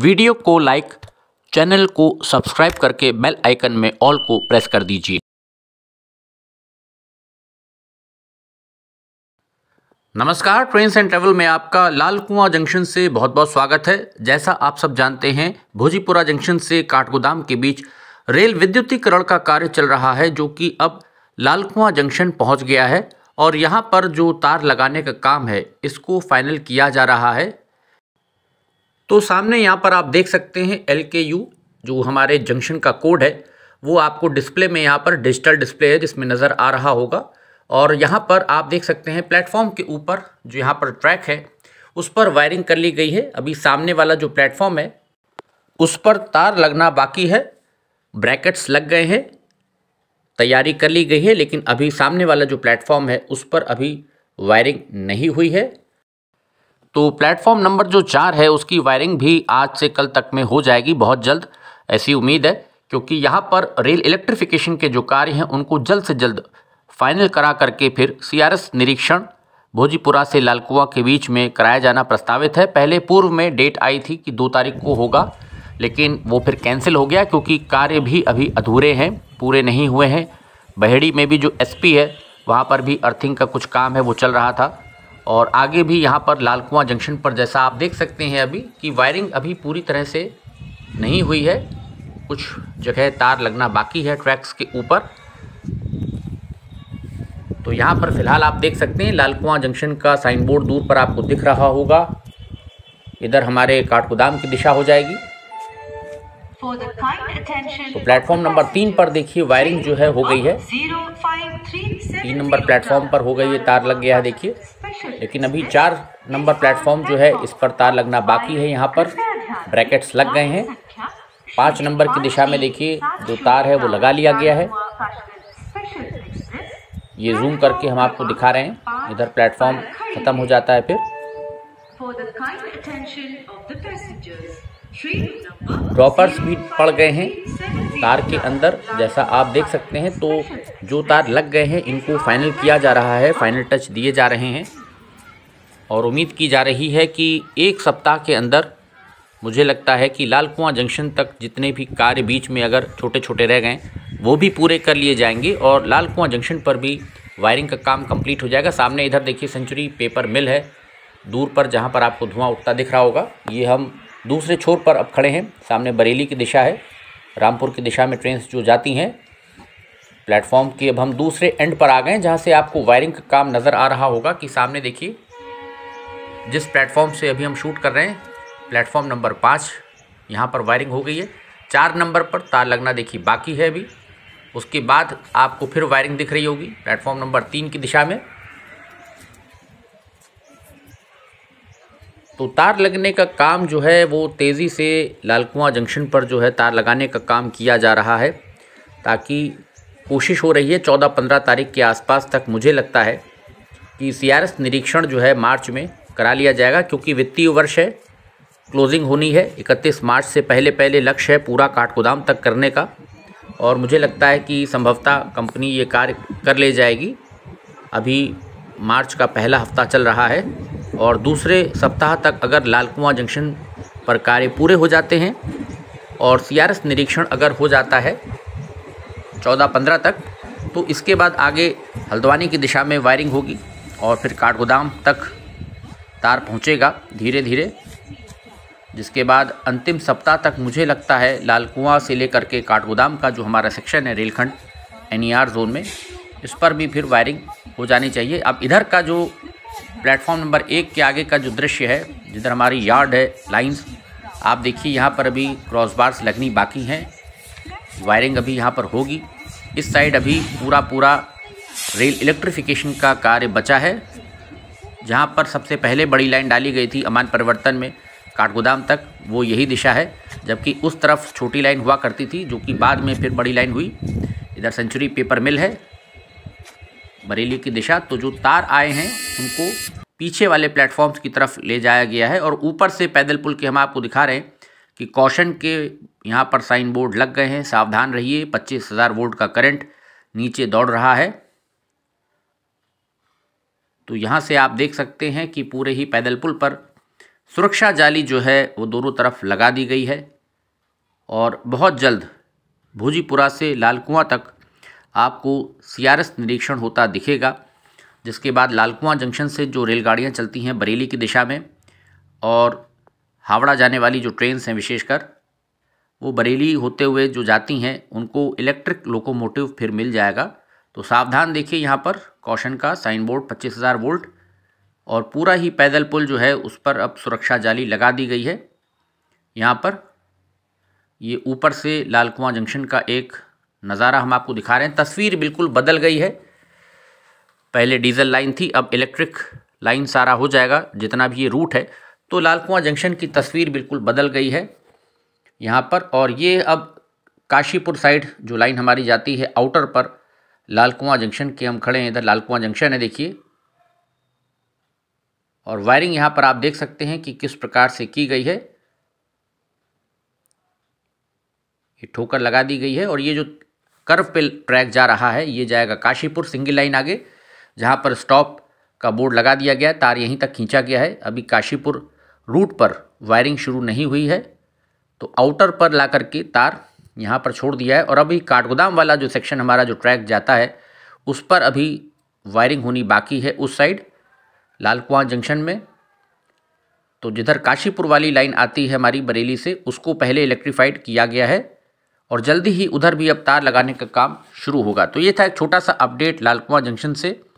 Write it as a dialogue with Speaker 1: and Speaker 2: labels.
Speaker 1: video को like channel को subscribe करके बेल आइकन में ऑल को प्रेस कर दीजिए नमस्कार ट्रेन्स एंड ट्रेवल में आपका लाल कुआं जंक्शन से बहुत बहुत स्वागत है जैसा आप सब जानते हैं भोजीपुरा जंक्शन से काठगोदाम के बीच रेल विद्युतीकरण का कार्य चल रहा है जो कि अब लाल कुआ जंक्शन पहुंच गया है और यहाँ पर जो तार लगाने का काम है इसको फाइनल किया जा रहा है तो सामने यहाँ पर आप देख सकते हैं एल के यू जो हमारे जंक्शन का कोड है वो आपको डिस्प्ले में यहाँ पर डिजिटल डिस्प्ले है जिसमें नज़र आ रहा होगा और यहाँ पर आप देख सकते हैं प्लेटफॉर्म के ऊपर जो यहाँ पर ट्रैक है उस पर वायरिंग कर ली गई है अभी सामने वाला जो प्लेटफॉर्म है उस पर तार लगना बाकी है ब्रैकेट्स लग गए हैं तैयारी कर ली गई है लेकिन अभी सामने वाला जो प्लेटफॉर्म है उस पर अभी वायरिंग नहीं हुई है तो प्लेटफॉर्म नंबर जो चार है उसकी वायरिंग भी आज से कल तक में हो जाएगी बहुत जल्द ऐसी उम्मीद है क्योंकि यहाँ पर रेल इलेक्ट्रिफिकेशन के जो कार्य हैं उनको जल्द से जल्द फाइनल करा करके फिर सीआरएस निरीक्षण भोजीपुरा से लालकुआ के बीच में कराया जाना प्रस्तावित है पहले पूर्व में डेट आई थी कि दो तारीख को होगा लेकिन वो फिर कैंसिल हो गया क्योंकि कार्य भी अभी अधूरे हैं पूरे नहीं हुए हैं बहेड़ी में भी जो एसपी है वहाँ पर भी अर्थिंग का कुछ काम है वो चल रहा था और आगे भी यहाँ पर लाल कुआँ जंक्शन पर जैसा आप देख सकते हैं अभी कि वायरिंग अभी पूरी तरह से नहीं हुई है कुछ जगह तार लगना बाकी है ट्रैक्स के ऊपर तो यहाँ पर फिलहाल आप देख सकते हैं लाल कुआँ जंक्शन का साइन बोर्ड दूर पर आपको दिख रहा होगा इधर हमारे काठगोदाम की दिशा हो जाएगी तो प्लेटफॉर्म नंबर तीन पर देखिए वायरिंग जो है हो गई है तीन नंबर प्लेटफॉर्म पर हो गई है तार लग गया है देखिए लेकिन अभी चार नंबर प्लेटफॉर्म जो है इस पर तार लगना बाकी है यहाँ पर ब्रैकेट्स लग गए हैं पाँच नंबर की दिशा में देखिए जो तार है वो लगा लिया गया है ये जूम करके हम आपको दिखा रहे हैं इधर प्लेटफॉर्म ख़त्म हो जाता है फिर ड्रॉपर्स भी पड़ गए हैं तार के अंदर जैसा आप देख सकते हैं तो जो तार लग गए हैं इनको फाइनल किया जा रहा है फाइनल टच दिए जा रहे हैं और उम्मीद की जा रही है कि एक सप्ताह के अंदर मुझे लगता है कि लाल कुआँ जंक्शन तक जितने भी कार्य बीच में अगर छोटे छोटे रह गए वो भी पूरे कर लिए जाएंगे और लाल कुआं जंक्शन पर भी वायरिंग का काम कंप्लीट हो जाएगा सामने इधर देखिए सेंचुरी पेपर मिल है दूर पर जहाँ पर आपको धुआं उठता दिख रहा होगा ये हम दूसरे छोर पर अब खड़े हैं सामने बरेली की दिशा है रामपुर की दिशा में ट्रेन जो जाती हैं प्लेटफॉर्म के अब हम दूसरे एंड पर आ गए जहाँ से आपको वायरिंग का काम नज़र आ रहा होगा कि सामने देखिए जिस प्लेटफॉर्म से अभी हम शूट कर रहे हैं प्लेटफॉर्म नंबर पाँच यहाँ पर वायरिंग हो गई है चार नंबर पर तार लगना देखिए बाकी है अभी उसके बाद आपको फिर वायरिंग दिख रही होगी प्लेटफॉर्म नंबर तीन की दिशा में तो तार लगने का काम जो है वो तेज़ी से कुआँ जंक्शन पर जो है तार लगाने का काम किया जा रहा है ताकि कोशिश हो रही है चौदह पंद्रह तारीख के आसपास तक मुझे लगता है कि सी निरीक्षण जो है मार्च में करा लिया जाएगा क्योंकि वित्तीय वर्ष है क्लोजिंग होनी है 31 मार्च से पहले पहले लक्ष्य है पूरा काठ गोदाम तक करने का और मुझे लगता है कि संभवतः कंपनी ये कार्य कर ले जाएगी अभी मार्च का पहला हफ्ता चल रहा है और दूसरे सप्ताह तक अगर लाल कुआं जंक्शन पर कार्य पूरे हो जाते हैं और सीआरएस निरीक्षण अगर हो जाता है चौदह पंद्रह तक तो इसके बाद आगे हल्द्वानी की दिशा में वायरिंग होगी और फिर काठगोदाम तक तार पहुँचेगा धीरे धीरे जिसके बाद अंतिम सप्ताह तक मुझे लगता है लाल कुआँ से लेकर के काठगोदाम का जो हमारा सेक्शन है रेलखंड एन जोन में इस पर भी फिर वायरिंग हो जानी चाहिए अब इधर का जो प्लेटफॉर्म नंबर एक के आगे का जो दृश्य है जिधर हमारी यार्ड है लाइन्स आप देखिए यहाँ पर अभी क्रॉस बार्स लगनी बाकी हैं वायरिंग अभी यहाँ पर होगी इस साइड अभी पूरा पूरा रेल इलेक्ट्रिफिकेशन का कार्य बचा है जहाँ पर सबसे पहले बड़ी लाइन डाली गई थी अमान परिवर्तन में काठगोदाम तक वो यही दिशा है जबकि उस तरफ छोटी लाइन हुआ करती थी जो कि बाद में फिर बड़ी लाइन हुई इधर सेंचुरी पेपर मिल है बरेली की दिशा तो जो तार आए हैं उनको पीछे वाले प्लेटफॉर्म्स की तरफ ले जाया गया है और ऊपर से पैदल पुल के हम आपको दिखा रहे हैं कि कौशन के यहाँ पर साइन बोर्ड लग गए हैं सावधान रहिए पच्चीस हज़ार वोल्ट का करंट नीचे दौड़ रहा है तो यहाँ से आप देख सकते हैं कि पूरे ही पैदल पुल पर सुरक्षा जाली जो है वो दोनों तरफ लगा दी गई है और बहुत जल्द भोजीपुरा से लाल कुआँ तक आपको सीआरएस निरीक्षण होता दिखेगा जिसके बाद लाल जंक्शन से जो रेलगाड़ियाँ चलती हैं बरेली की दिशा में और हावड़ा जाने वाली जो ट्रेन्स हैं विशेषकर वो बरेली होते हुए जो जाती हैं उनको इलेक्ट्रिक लोकोमोटिव फिर मिल जाएगा तो सावधान देखिए यहाँ पर कौशन का साइन बोर्ड पच्चीस हज़ार वोल्ट और पूरा ही पैदल पुल जो है उस पर अब सुरक्षा जाली लगा दी गई है यहाँ पर ये ऊपर से लाल कुआं जंक्शन का एक नज़ारा हम आपको दिखा रहे हैं तस्वीर बिल्कुल बदल गई है पहले डीजल लाइन थी अब इलेक्ट्रिक लाइन सारा हो जाएगा जितना भी ये रूट है तो लाल कुआं जंक्शन की तस्वीर बिल्कुल बदल गई है यहाँ पर और ये अब काशीपुर साइड जो लाइन हमारी जाती है आउटर पर लाल कुआं जंक्शन के हम खड़े हैं इधर लाल कुआं जंक्शन है देखिए और वायरिंग यहाँ पर आप देख सकते हैं कि किस प्रकार से की गई है ये ठोकर लगा दी गई है और ये जो कर्व पे ट्रैक जा रहा है ये जाएगा काशीपुर सिंगल लाइन आगे जहाँ पर स्टॉप का बोर्ड लगा दिया गया तार यहीं तक खींचा गया है अभी काशीपुर रूट पर वायरिंग शुरू नहीं हुई है तो आउटर पर ला करके तार यहाँ पर छोड़ दिया है और अभी काठगोदाम वाला जो सेक्शन हमारा जो ट्रैक जाता है उस पर अभी वायरिंग होनी बाकी है उस साइड लाल कुआं जंक्शन में तो जिधर काशीपुर वाली लाइन आती है हमारी बरेली से उसको पहले इलेक्ट्रीफाइड किया गया है और जल्दी ही उधर भी अब तार लगाने का काम शुरू होगा तो ये था एक छोटा सा अपडेट लाल कुआं जंक्शन से